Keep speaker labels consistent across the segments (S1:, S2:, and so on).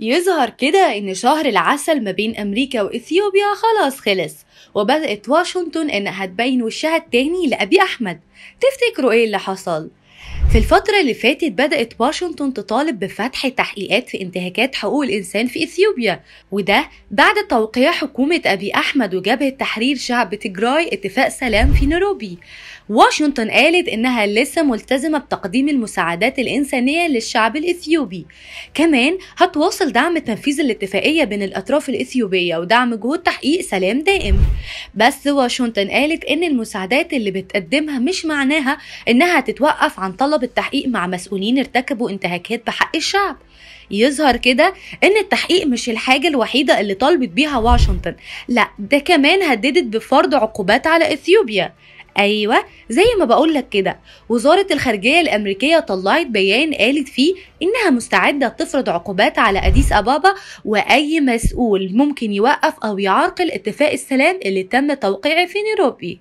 S1: يظهر كده إن شهر العسل ما بين أمريكا وإثيوبيا خلاص خلص وبدأت واشنطن إنها تبين وشها التاني لأبي أحمد تفتكروا إيه اللي حصل؟ في الفترة اللي فاتت بدأت واشنطن تطالب بفتح تحقيقات في انتهاكات حقوق الإنسان في إثيوبيا وده بعد توقيع حكومة أبي أحمد وجبهة تحرير شعب تجراي اتفاق سلام في نيروبي واشنطن قالت إنها لسه ملتزمة بتقديم المساعدات الإنسانية للشعب الإثيوبي كمان هتواصل دعم تنفيذ الاتفاقية بين الأطراف الإثيوبية ودعم جهود تحقيق سلام دائم بس واشنطن قالت إن المساعدات اللي بتقدمها مش معناها إنها هتتوقف عن طلب التحقيق مع مسؤولين ارتكبوا انتهاكات بحق الشعب يظهر كده ان التحقيق مش الحاجه الوحيده اللي طالبت بيها واشنطن لا ده كمان هددت بفرض عقوبات على اثيوبيا ايوه زي ما بقولك كده وزاره الخارجيه الامريكيه طلعت بيان قالت فيه انها مستعده تفرض عقوبات على اديس ابابا واي مسؤول ممكن يوقف او يعرقل اتفاق السلام اللي تم توقيعه في نيروبي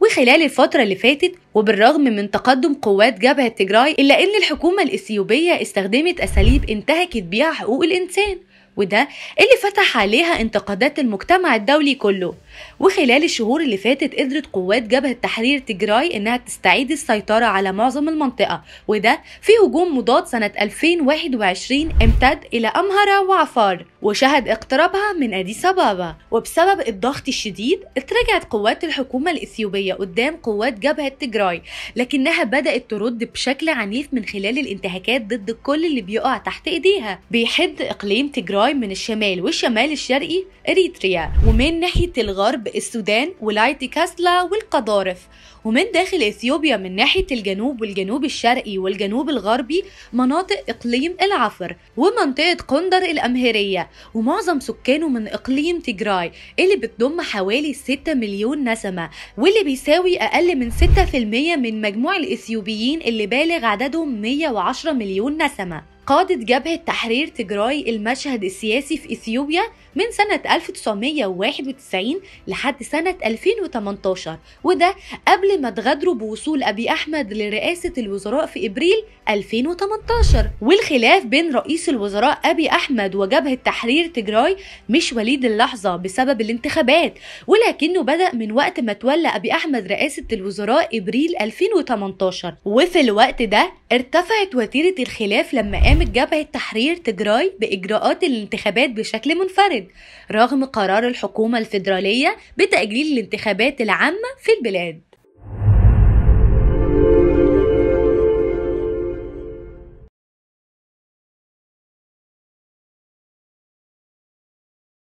S1: وخلال الفترة اللي فاتت وبالرغم من تقدم قوات جبهة تجراي إلا إن الحكومة الإثيوبية استخدمت أساليب انتهكت بيها حقوق الإنسان وده اللي فتح عليها انتقادات المجتمع الدولي كله وخلال الشهور اللي فاتت قدرت قوات جبهة تحرير تجراي إنها تستعيد السيطرة على معظم المنطقة وده في هجوم مضاد سنة 2021 امتد إلى أمهرة وعفار وشهد اقترابها من أديس أبابا وبسبب الضغط الشديد اترجعت قوات الحكومة الإثيوبية قدام قوات جبهة تجراي لكنها بدأت ترد بشكل عنيف من خلال الانتهاكات ضد كل اللي بيقع تحت إيديها بيحد إقليم تجراي من الشمال والشمال الشرقي إريتريا ومن ناحية الغرب الغرب السودان ولاية كاسلا والقضارف ومن داخل إثيوبيا من ناحية الجنوب والجنوب الشرقي والجنوب الغربي مناطق إقليم العفر ومنطقة قندر الأمهرية ومعظم سكانه من إقليم تجراي اللي بتضم حوالي 6 مليون نسمة واللي بيساوي أقل من 6% من مجموع الإثيوبيين اللي بالغ عددهم 110 مليون نسمة قادت جبهة تحرير تجراي المشهد السياسي في إثيوبيا من سنة 1991 لحد سنة 2018 وده قبل ما تغادروا بوصول أبي أحمد لرئاسة الوزراء في إبريل 2018 والخلاف بين رئيس الوزراء أبي أحمد وجبهة تحرير تجراي مش وليد اللحظة بسبب الانتخابات ولكنه بدأ من وقت ما تولى أبي أحمد رئاسة الوزراء إبريل 2018 وفي الوقت ده ارتفعت وتيرة الخلاف لما قام برنامج جبهة تحرير تجراي بإجراءات الانتخابات بشكل منفرد رغم قرار الحكومة الفيدرالية بتأجيل الانتخابات العامة في البلاد